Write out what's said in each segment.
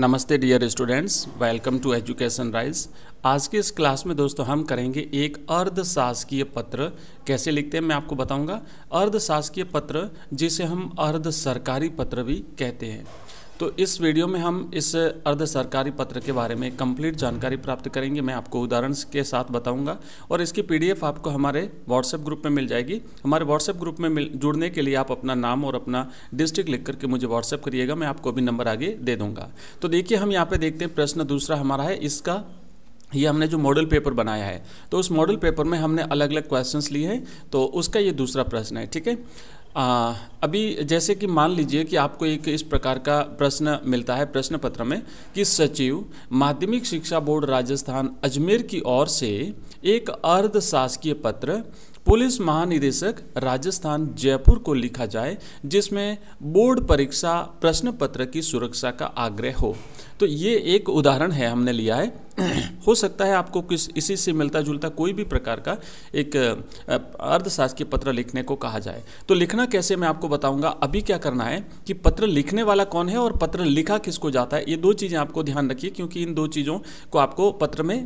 नमस्ते dear students welcome to education rise आज के इस क्लास में दोस्तों हम करेंगे एक अर्धशासकीय पत्र कैसे लिखते हैं मैं आपको बताऊंगा अर्धशासकीय पत्र जिसे हम अर्ध सरकारी पत्र भी कहते हैं तो इस वीडियो में हम इस अर्ध सरकारी पत्र के बारे में कंप्लीट जानकारी प्राप्त करेंगे मैं आपको उदाहरण के साथ बताऊंगा और इसकी पीडीएफ आपको हमारे व्हाट्सएप ग्रुप में मिल जाएगी हमारे व्हाट्सएप ग्रुप में मिल जुड़ने के लिए आप अपना नाम और अपना डिस्ट्रिक्ट लिख करके मुझे व्हाट्सएप करिएगा मैं आपको भी नंबर आगे दे दूंगा तो देखिए हम यहाँ पर देखते हैं प्रश्न दूसरा हमारा है इसका ये हमने जो मॉडल पेपर बनाया है तो उस मॉडल पेपर में हमने अलग अलग क्वेश्चंस लिए हैं तो उसका ये दूसरा प्रश्न है ठीक है आ, अभी जैसे कि मान लीजिए कि आपको एक इस प्रकार का प्रश्न मिलता है प्रश्न पत्र में कि सचिव माध्यमिक शिक्षा बोर्ड राजस्थान अजमेर की ओर से एक अर्ध शासकीय पत्र पुलिस महानिदेशक राजस्थान जयपुर को लिखा जाए जिसमें बोर्ड परीक्षा प्रश्न पत्र की सुरक्षा का आग्रह हो तो ये एक उदाहरण है हमने लिया है हो सकता है आपको किस इसी से मिलता जुलता कोई भी प्रकार का एक अर्धशासकीय पत्र लिखने को कहा जाए तो लिखना कैसे मैं आपको बताऊंगा अभी क्या करना है कि पत्र लिखने वाला कौन है और पत्र लिखा किसको जाता है ये दो चीज़ें आपको ध्यान रखिए क्योंकि इन दो चीज़ों को आपको पत्र में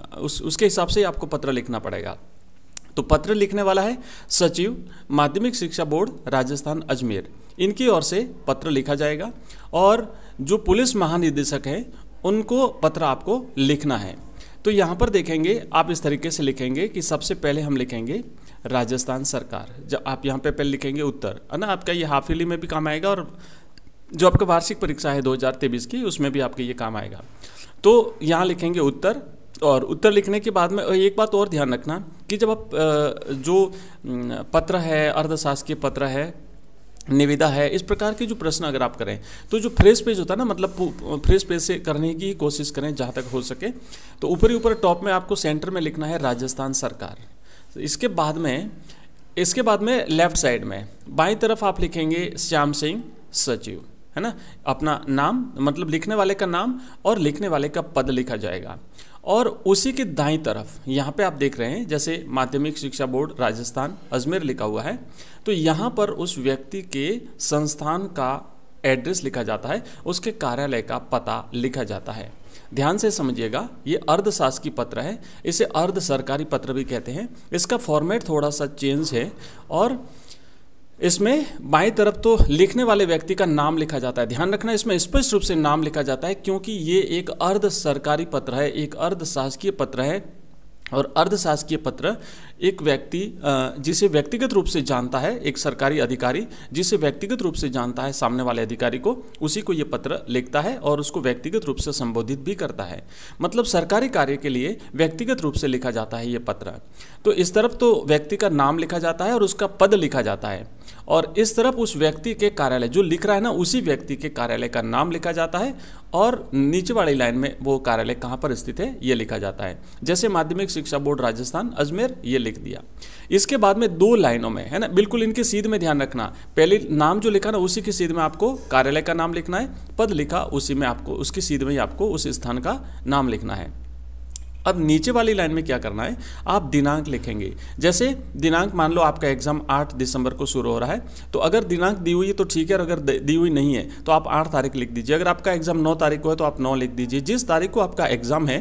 उस, उसके हिसाब से आपको पत्र लिखना पड़ेगा तो पत्र लिखने वाला है सचिव माध्यमिक शिक्षा बोर्ड राजस्थान अजमेर इनकी ओर से पत्र लिखा जाएगा और जो पुलिस महानिदेशक है उनको पत्र आपको लिखना है तो यहाँ पर देखेंगे आप इस तरीके से लिखेंगे कि सबसे पहले हम लिखेंगे राजस्थान सरकार जब आप यहाँ पे पहले लिखेंगे उत्तर है ना आपका ये हाफिली में भी काम आएगा और जो आपका वार्षिक परीक्षा है दो की उसमें भी आपके ये काम आएगा तो यहाँ लिखेंगे उत्तर और उत्तर लिखने के बाद में एक बात और ध्यान रखना कि जब आप जो पत्र है अर्धशासकीय पत्र है निविदा है इस प्रकार के जो प्रश्न अगर आप करें तो जो फ्रेश पेज होता है ना मतलब फ्रेश पेज से करने की कोशिश करें जहाँ तक हो सके तो ऊपरी ऊपर टॉप में आपको सेंटर में लिखना है राजस्थान सरकार तो इसके बाद में इसके बाद में लेफ्ट साइड में बाई तरफ आप लिखेंगे श्याम सिंह सचिव है ना अपना नाम मतलब लिखने वाले का नाम और लिखने वाले का पद लिखा जाएगा और उसी के दाई तरफ यहाँ पे आप देख रहे हैं जैसे माध्यमिक शिक्षा बोर्ड राजस्थान अजमेर लिखा हुआ है तो यहाँ पर उस व्यक्ति के संस्थान का एड्रेस लिखा जाता है उसके कार्यालय का पता लिखा जाता है ध्यान से समझिएगा ये अर्धशासकीय पत्र है इसे अर्ध सरकारी पत्र भी कहते हैं इसका फॉर्मेट थोड़ा सा चेंज है और इसमें बाई तरफ तो लिखने वाले व्यक्ति का नाम लिखा जाता है ध्यान रखना इसमें स्पष्ट रूप से नाम लिखा जाता है क्योंकि ये एक अर्ध सरकारी पत्र है एक अर्ध शासकीय पत्र है और अर्धशासकीय पत्र एक व्यक्ति जिसे व्यक्तिगत रूप से जानता है एक सरकारी अधिकारी जिसे व्यक्तिगत रूप से जानता है सामने वाले अधिकारी को उसी को ये पत्र लिखता है और उसको व्यक्तिगत रूप से संबोधित भी करता है मतलब सरकारी कार्य के लिए व्यक्तिगत रूप से लिखा जाता है ये पत्र तो इस तरफ तो व्यक्ति का नाम लिखा जाता है और उसका पद लिखा जाता है और इस तरफ उस व्यक्ति के कार्यालय जो लिख रहा है ना उसी व्यक्ति के कार्यालय का नाम लिखा जाता है और नीचे वाली लाइन में वो कार्यालय कहाँ पर स्थित है ये लिखा जाता है जैसे माध्यमिक शिक्षा बोर्ड राजस्थान अजमेर ये लिख दिया इसके बाद में दो लाइनों में है ना बिल्कुल इनकी सीध में ध्यान रखना पहले नाम जो लिखा ना उसी की सीध में आपको कार्यालय का नाम लिखना है पद लिखा उसी में आपको उसकी सीध में ही आपको उस स्थान का नाम लिखना है अब नीचे वाली लाइन में क्या करना है आप दिनांक लिखेंगे जैसे दिनांक मान लो आपका एग्जाम 8 दिसंबर को शुरू हो रहा है तो अगर दिनांक दी हुई है तो ठीक है और अगर दी हुई नहीं है तो आप 8 तारीख लिख दीजिए अगर आपका एग्जाम 9 तारीख को है तो आप 9 लिख दीजिए जिस तारीख को आपका एग्जाम है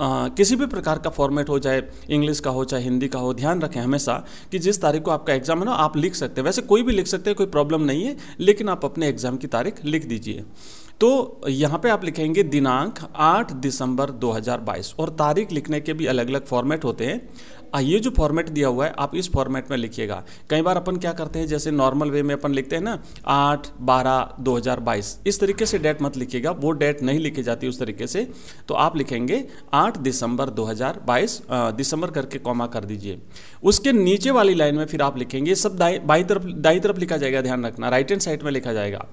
आ, किसी भी प्रकार का फॉर्मेट हो चाहे इंग्लिश का हो चाहे हिंदी का हो ध्यान रखें हमेशा कि जिस तारीख को आपका एग्जाम है ना आप लिख सकते हैं वैसे कोई भी लिख सकते हैं कोई प्रॉब्लम नहीं है लेकिन आप अपने एग्जाम की तारीख लिख दीजिए तो यहाँ पे आप लिखेंगे दिनांक 8 दिसंबर 2022 और तारीख लिखने के भी अलग अलग फॉर्मेट होते हैं ये जो फॉर्मेट दिया हुआ है आप इस फॉर्मेट में लिखिएगा कई बार अपन क्या करते हैं जैसे नॉर्मल वे में अपन लिखते हैं ना 8 हजार 2022 इस तरीके से डेट मत लिखिएगा वो डेट नहीं लिखी जाती उस तरीके से तो आप लिखेंगे 8 दिसंबर 2022 दिसंबर करके कॉमा कर दीजिए उसके नीचे वाली लाइन में फिर आप लिखेंगे सब दाई बाई तरफ दाई तरफ लिखा जाएगा ध्यान रखना राइट एंड साइड में लिखा जाएगा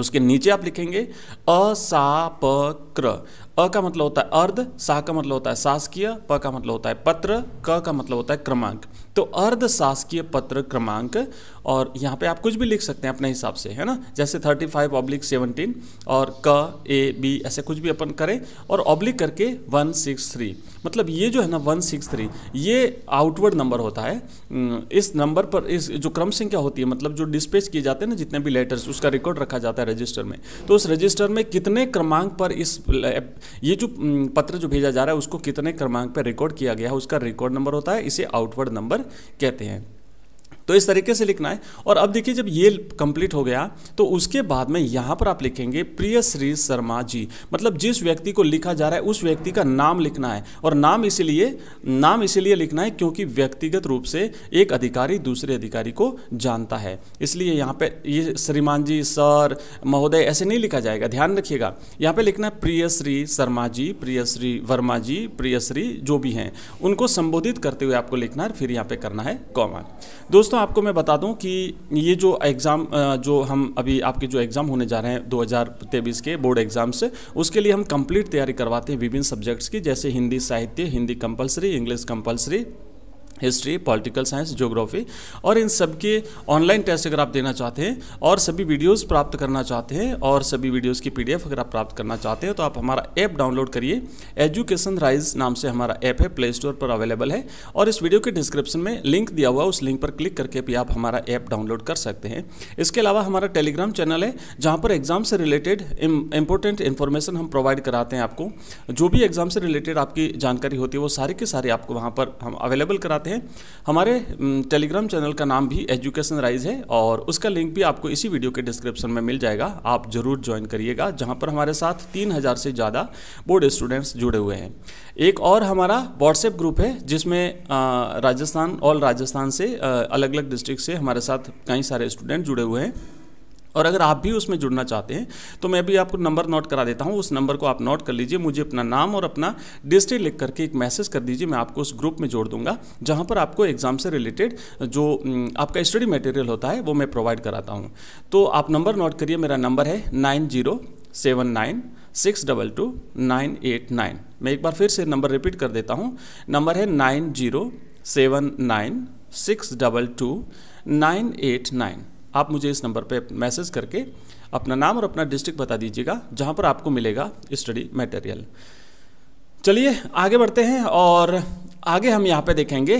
उसके नीचे आप लिखेंगे असापक्र अ का मतलब होता है अर्ध सा का मतलब होता है शासकीय प का मतलब होता है पत्र क का मतलब होता है क्रमांक तो अर्ध शासकीय पत्र क्रमांक और यहाँ पे आप कुछ भी लिख सकते हैं अपने हिसाब से है ना जैसे थर्टी फाइव ऑब्लिक सेवनटीन और क ए बी ऐसे कुछ भी अपन करें और ऑब्लिक करके वन सिक्स थ्री मतलब ये जो है ना वन सिक्स थ्री ये आउटवर्ड नंबर होता है इस नंबर पर इस जो क्रम संख्या होती है मतलब जो डिस्पेच किए जाते हैं ना जितने भी लेटर्स उसका रिकॉर्ड रखा जाता है रजिस्टर में तो उस रजिस्टर में कितने क्रमांक पर इस ये जो पत्र जो भेजा जा रहा है उसको कितने क्रमांक पर रिकॉर्ड किया गया है उसका रिकॉर्ड नंबर होता है इसे आउटवर्ड नंबर कहते हैं तो इस तरीके से लिखना है और अब देखिए जब ये कंप्लीट हो गया तो उसके बाद में यहां पर आप लिखेंगे प्रिय श्री शर्मा जी मतलब जिस व्यक्ति को लिखा जा रहा है उस व्यक्ति का नाम लिखना है और नाम इसीलिए नाम इसीलिए लिखना है क्योंकि व्यक्तिगत रूप से एक अधिकारी दूसरे अधिकारी को जानता है इसलिए यहां पर ये श्रीमान जी सर महोदय ऐसे नहीं लिखा जाएगा ध्यान रखिएगा यहां पर लिखना है प्रिय श्री शर्मा जी प्रिय श्री वर्मा जी प्रिय श्री जो भी हैं उनको संबोधित करते हुए आपको लिखना है फिर यहां पर करना है कॉमन दोस्तों दोस्तों आपको मैं बता दूं कि ये जो एग्ज़ाम जो हम अभी आपके जो एग्ज़ाम होने जा रहे हैं दो के बोर्ड एग्ज़ाम से उसके लिए हम कंप्लीट तैयारी करवाते हैं विभिन्न सब्जेक्ट्स की जैसे हिंदी साहित्य Hindi compulsory English compulsory history political science geography और इन सब के ऑनलाइन टेस्ट अगर आप देना चाहते हैं और सभी वीडियोस प्राप्त करना चाहते हैं और सभी वीडियोस की पीडीएफ अगर आप प्राप्त करना चाहते हैं तो आप हमारा ऐप डाउनलोड करिए एजुकेशन राइज नाम से हमारा ऐप है प्ले स्टोर पर अवेलेबल है और इस वीडियो के डिस्क्रिप्शन में लिंक दिया हुआ उस लिंक पर क्लिक करके भी आप हमारा ऐप डाउनलोड कर सकते हैं इसके अलावा हमारा टेलीग्राम चैनल है जहाँ पर एग्जाम से रिलेटेड इंपॉर्टेंट इन्फॉर्मेशन हम प्रोवाइड कराते हैं आपको जो भी एग्जाम से रिलेटेड आपकी जानकारी होती है वो सारी की सारी आपको वहाँ पर हम अवेलेबल कराते चाहते हैं हमारे टेलीग्राम चैनल का नाम भी एजुकेशन राइज है और उसका लिंक भी आपको इसी वीडियो के डिस्क्रिप्शन में मिल जाएगा आप ज़रूर ज्वाइन करिएगा जहाँ पर हमारे साथ तीन हज़ार से ज़्यादा बोर्ड स्टूडेंट्स जुड़े हुए हैं एक और हमारा व्हाट्सएप ग्रुप है जिसमें राजस्थान ऑल राजस्थान से अलग अलग डिस्ट्रिक्ट से हमारे साथ कई सारे स्टूडेंट जुड़े हुए हैं और अगर आप भी उसमें जुड़ना चाहते हैं तो मैं भी आपको नंबर नोट करा देता हूँ उस नंबर को आप नोट कर लीजिए मुझे अपना नाम और अपना डिस्ट्रिक्ट लिख करके एक मैसेज कर दीजिए मैं आपको उस ग्रुप में जोड़ दूंगा जहाँ पर आपको एग्जाम से रिलेटेड जो आपका स्टडी मटेरियल होता है वो मैं प्रोवाइड कराता हूँ तो आप नंबर नोट करिए मेरा नंबर है nine zero seven nine six double two nine eight nine मैं एक बार फिर से नंबर रिपीट कर देता हूँ नंबर है nine zero seven nine six double two nine eight nine आप मुझे इस नंबर पर मैसेज करके अपना नाम और अपना डिस्ट्रिक्ट बता दीजिएगा जहाँ पर आपको मिलेगा स्टडी मटेरियल चलिए आगे बढ़ते हैं और आगे हम यहाँ पे देखेंगे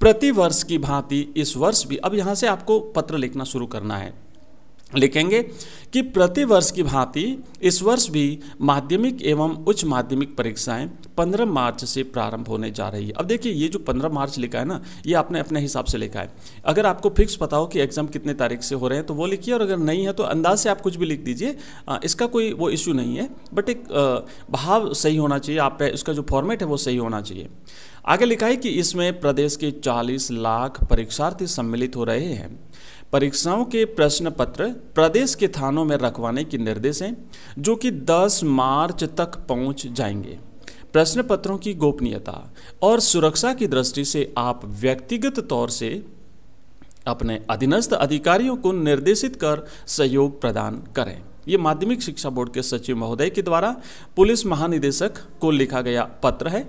प्रति वर्ष की भांति इस वर्ष भी अब यहाँ से आपको पत्र लिखना शुरू करना है लिखेंगे कि प्रतिवर्ष की भांति इस वर्ष भी माध्यमिक एवं उच्च माध्यमिक परीक्षाएं 15 मार्च से प्रारंभ होने जा रही है अब देखिए ये जो 15 मार्च लिखा है ना ये आपने अपने हिसाब से लिखा है अगर आपको फिक्स पता हो कि एग्ज़ाम कितने तारीख से हो रहे हैं तो वो लिखिए और अगर नहीं है तो अंदाज से आप कुछ भी लिख दीजिए इसका कोई वो इश्यू नहीं है बट एक भाव सही होना चाहिए आप इसका जो फॉर्मेट है वो सही होना चाहिए आगे लिखा है कि इसमें प्रदेश के चालीस लाख परीक्षार्थी सम्मिलित हो रहे हैं परीक्षाओं के प्रश्न पत्र प्रदेश के थानों में रखवाने के निर्देश हैं जो कि 10 मार्च तक पहुंच जाएंगे प्रश्न पत्रों की गोपनीयता और सुरक्षा की दृष्टि से आप व्यक्तिगत तौर से अपने अधीनस्थ अधिकारियों को निर्देशित कर सहयोग प्रदान करें ये माध्यमिक शिक्षा बोर्ड के सचिव महोदय के द्वारा पुलिस महानिदेशक को लिखा गया पत्र है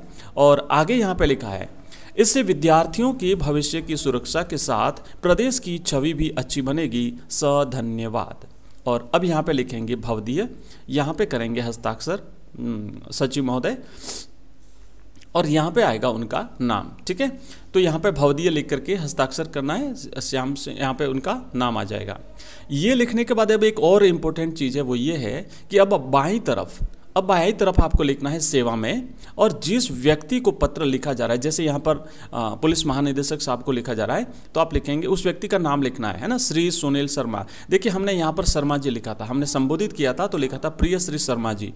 और आगे यहाँ पे लिखा है इससे विद्यार्थियों के भविष्य की सुरक्षा के साथ प्रदेश की छवि भी अच्छी बनेगी स धन्यवाद और अब यहाँ पे लिखेंगे भवदीय यहाँ पे करेंगे हस्ताक्षर हम्म, सचिव महोदय और यहाँ पे आएगा उनका नाम ठीक है तो यहाँ पे भवदीय लिख करके हस्ताक्षर करना है श्याम से यहाँ पे उनका नाम आ जाएगा ये लिखने के बाद अब एक और इम्पोर्टेंट चीज़ है वो ये है कि अब बाई तरफ अब बायां तरफ आपको लिखना है सेवा में और जिस व्यक्ति को पत्र लिखा जा रहा है जैसे यहाँ पर पुलिस महानिदेशक साहब को लिखा जा रहा है तो आप लिखेंगे उस व्यक्ति का नाम लिखना है है ना श्री सुनील शर्मा देखिए हमने यहाँ पर शर्मा जी लिखा था हमने संबोधित किया था तो लिखा था प्रिय श्री शर्मा जी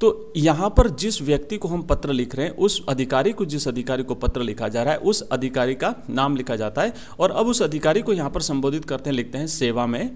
तो यहाँ पर जिस व्यक्ति को हम पत्र लिख रहे हैं उस अधिकारी को जिस अधिकारी को पत्र लिखा जा रहा है उस अधिकारी का नाम लिखा जाता है और अब उस अधिकारी को यहाँ पर संबोधित करते हैं लिखते हैं सेवा में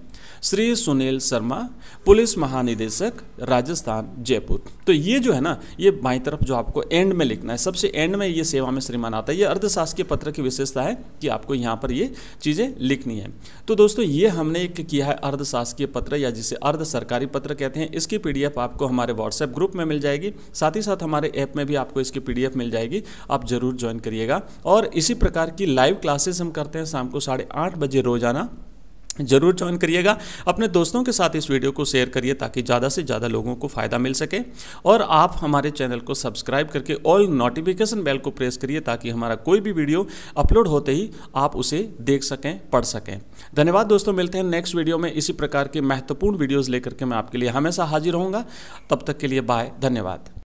श्री सुनील शर्मा पुलिस महानिदेशक राजस्थान जयपुर तो ये जो है ना ये बाई तरफ जो आपको एंड में लिखना है सबसे एंड में ये सेवा में श्रीमान आता है ये अर्धशासकीय पत्र की विशेषता है कि आपको यहाँ पर ये चीज़ें लिखनी है तो दोस्तों ये हमने एक किया है अर्धशासकीय पत्र या जिसे अर्ध सरकारी पत्र कहते हैं इसकी पी आपको हमारे व्हाट्सएप ग्रुप में मिल जाएगी साथ ही साथ हमारे ऐप में भी आपको इसकी पी मिल जाएगी आप ज़रूर ज्वाइन करिएगा और इसी प्रकार की लाइव क्लासेस हम करते हैं शाम को साढ़े बजे रोज़ाना ज़रूर ज्वाइन करिएगा अपने दोस्तों के साथ इस वीडियो को शेयर करिए ताकि ज़्यादा से ज़्यादा लोगों को फ़ायदा मिल सके और आप हमारे चैनल को सब्सक्राइब करके ऑल नोटिफिकेशन बेल को प्रेस करिए ताकि हमारा कोई भी वीडियो अपलोड होते ही आप उसे देख सकें पढ़ सकें धन्यवाद दोस्तों मिलते हैं नेक्स्ट वीडियो में इसी प्रकार के महत्वपूर्ण वीडियोज़ लेकर के मैं आपके लिए हमेशा हाजिर रहूँगा तब तक के लिए बाय धन्यवाद